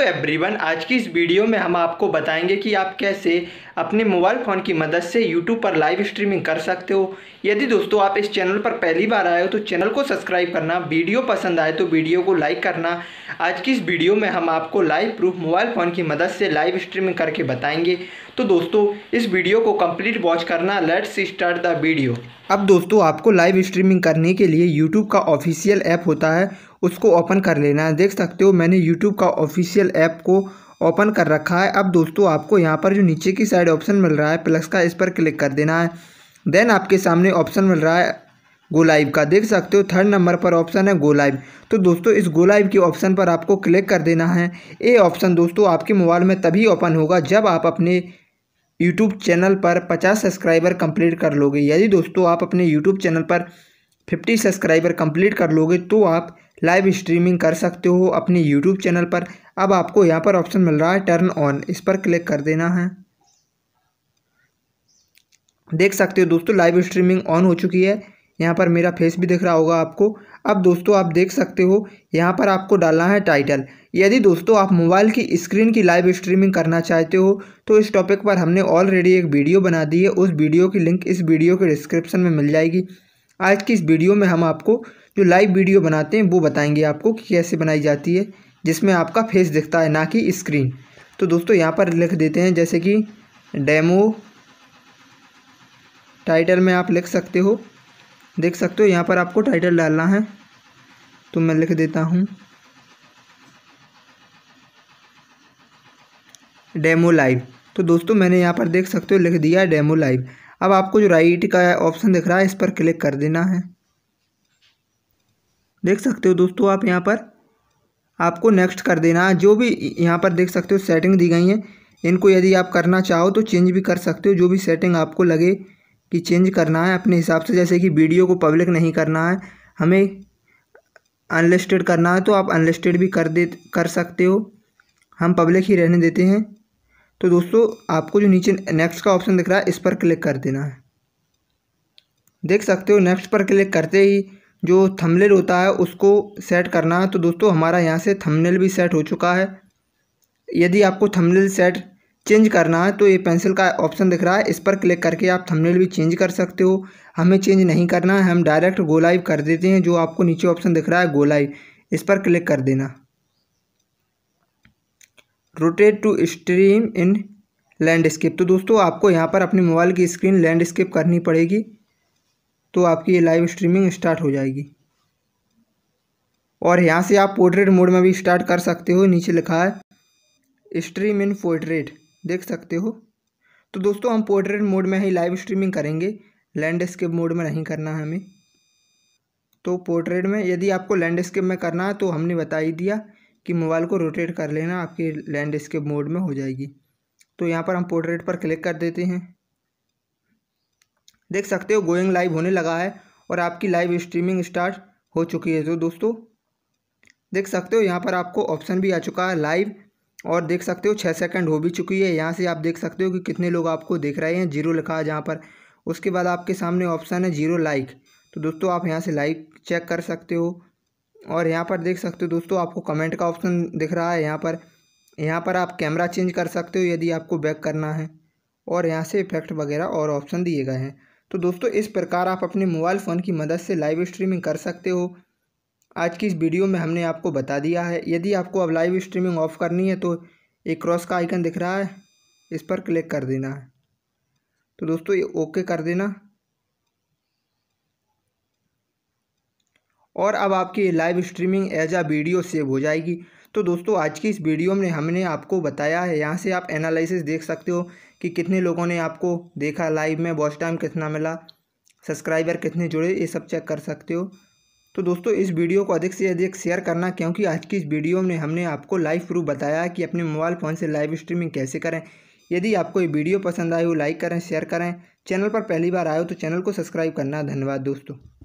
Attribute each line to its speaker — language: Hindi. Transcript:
Speaker 1: हेलो एवरीवन आज की इस वीडियो में हम आपको बताएंगे कि आप कैसे अपने मोबाइल फ़ोन की मदद से यूट्यूब पर लाइव स्ट्रीमिंग कर सकते हो यदि दोस्तों आप इस चैनल पर पहली बार आए हो तो चैनल को सब्सक्राइब करना वीडियो पसंद आए तो वीडियो को लाइक करना आज की इस वीडियो में हम आपको लाइव प्रूफ मोबाइल फ़ोन की मदद से लाइव स्ट्रीमिंग करके बताएंगे तो दोस्तों इस वीडियो को कम्प्लीट वॉच करना लेट्स स्टार्ट द वीडियो अब दोस्तों आपको लाइव स्ट्रीमिंग करने के लिए यूट्यूब का ऑफिशियल ऐप होता है उसको ओपन कर लेना है देख सकते हो मैंने यूट्यूब का ऑफिशियल ऐप को ओपन कर रखा है अब दोस्तों आपको यहाँ पर जो नीचे की साइड ऑप्शन मिल रहा है प्लस का इस पर क्लिक कर देना है देन आपके सामने ऑप्शन मिल रहा है गो लाइव का देख सकते हो थर्ड नंबर पर ऑप्शन है गो लाइव तो दोस्तों इस गो लाइव के ऑप्शन पर आपको क्लिक कर देना है ये ऑप्शन दोस्तों आपके मोबाइल में तभी ओपन होगा जब आप अपने यूट्यूब चैनल पर पचास सब्सक्राइबर कंप्लीट कर लोगे यदि दोस्तों आप अपने यूट्यूब चैनल पर फिफ्टी सब्सक्राइबर कंप्लीट कर लोगे तो आप लाइव स्ट्रीमिंग कर सकते हो अपने यूट्यूब चैनल पर अब आपको यहाँ पर ऑप्शन मिल रहा है टर्न ऑन इस पर क्लिक कर देना है देख सकते हो दोस्तों लाइव स्ट्रीमिंग ऑन हो चुकी है यहाँ पर मेरा फेस भी दिख रहा होगा आपको अब दोस्तों आप देख सकते हो यहाँ पर आपको डालना है टाइटल यदि दोस्तों आप मोबाइल की स्क्रीन की लाइव स्ट्रीमिंग करना चाहते हो तो इस टॉपिक पर हमने ऑलरेडी एक वीडियो बना दी है उस वीडियो की लिंक इस वीडियो के डिस्क्रिप्शन में मिल जाएगी आज की इस वीडियो में हम आपको जो लाइव वीडियो बनाते हैं वो बताएंगे आपको कि कैसे बनाई जाती है जिसमें आपका फेस दिखता है ना कि स्क्रीन तो दोस्तों यहाँ पर लिख देते हैं जैसे कि डेमो टाइटल में आप लिख सकते हो देख सकते हो यहाँ पर आपको टाइटल डालना है तो मैं लिख देता हूँ डेमो लाइव तो दोस्तों मैंने यहाँ पर देख सकते हो लिख दिया डेमो लाइव अब आपको जो राइट का ऑप्शन दिख रहा है इस पर क्लिक कर देना है देख सकते हो दोस्तों आप यहाँ पर आपको नेक्स्ट कर देना है जो भी यहाँ पर देख सकते हो सेटिंग दी गई हैं इनको यदि आप करना चाहो तो चेंज भी कर सकते हो जो भी सेटिंग आपको लगे कि चेंज करना है अपने हिसाब से जैसे कि वीडियो को पब्लिक नहीं करना है हमें अनलिस्टेड करना है तो आप अनलिस्टेड भी कर दे कर सकते हो हम पब्लिक ही रहने देते हैं तो दोस्तों आपको जो नीचे नेक्स्ट का ऑप्शन दिख रहा है इस पर क्लिक कर देना है देख सकते हो नेक्स्ट पर क्लिक करते ही जो थंबनेल होता है उसको सेट करना है तो दोस्तों हमारा यहाँ से थंबनेल भी सेट हो चुका है यदि आपको थंबनेल सेट चेंज करना है तो ये पेंसिल का ऑप्शन दिख रहा है इस पर क्लिक करके आप थंबनेल भी चेंज कर सकते हो हमें चेंज नहीं करना है हम डायरेक्ट गो लाइव कर देते हैं जो आपको नीचे ऑप्शन दिख रहा है गो लाइव इस पर क्लिक कर देना rotate to stream in landscape तो दोस्तों आपको यहाँ पर अपने मोबाइल की स्क्रीन लैंडस्केप करनी पड़ेगी तो आपकी ये लाइव स्ट्रीमिंग स्टार्ट हो जाएगी और यहाँ से आप पोर्ट्रेट मोड में भी स्टार्ट कर सकते हो नीचे लिखा है स्ट्रीम इन पोर्ट्रेट देख सकते हो तो दोस्तों हम पोर्ट्रेट मोड में ही लाइव स्ट्रीमिंग करेंगे लैंडस्केप मोड में नहीं करना है हमें तो पोर्ट्रेट में यदि आपको लैंडस्केप में करना है तो हमने बता ही दिया कि मोबाइल को रोटेट कर लेना आपकी लैंडस्केप मोड में हो जाएगी तो यहाँ पर हम पोर्ट्रेट पर क्लिक कर देते हैं देख सकते हो गोइंग लाइव होने लगा है और आपकी लाइव स्ट्रीमिंग स्टार्ट हो चुकी है तो दोस्तों देख सकते हो यहाँ पर आपको ऑप्शन भी आ चुका है लाइव और देख सकते हो छः सेकंड हो भी चुकी है यहाँ से आप देख सकते हो कि कितने लोग आपको देख रहे हैं जीरो लिखा है जहाँ पर उसके बाद आपके सामने ऑप्शन है जीरो लाइक तो दोस्तों आप यहाँ से लाइक चेक कर सकते हो और यहाँ पर देख सकते हो दोस्तों आपको कमेंट का ऑप्शन दिख रहा है यहाँ पर यहाँ पर आप कैमरा चेंज कर सकते हो यदि आपको बैक करना है और यहाँ से इफेक्ट वगैरह और ऑप्शन दिए गए हैं तो दोस्तों इस प्रकार आप अपने मोबाइल फ़ोन की मदद से लाइव स्ट्रीमिंग कर सकते हो आज की इस वीडियो में हमने आपको बता दिया है यदि आपको अब लाइव स्ट्रीमिंग ऑफ करनी है तो एक क्रॉस का आइकन दिख रहा है इस पर क्लिक कर देना है तो दोस्तों ये ओके कर देना और अब आपकी live streaming as a video save हो जाएगी तो दोस्तों आज की इस वीडियो में हमने आपको बताया है यहाँ से आप एनालिसिस देख सकते हो कि कितने लोगों ने आपको देखा लाइव में वॉच टाइम कितना मिला सब्सक्राइबर कितने जुड़े ये सब चेक कर सकते हो तो दोस्तों इस वीडियो को अधिक से अधिक शेयर करना क्योंकि आज की इस वीडियो में हमने आपको लाइव प्रूफ बताया कि अपने मोबाइल फ़ोन से लाइव स्ट्रीमिंग कैसे करें यदि आपको ये वीडियो पसंद आए हो लाइक करें शेयर करें चैनल पर पहली बार आए हो तो चैनल को सब्सक्राइब करना धन्यवाद दोस्तों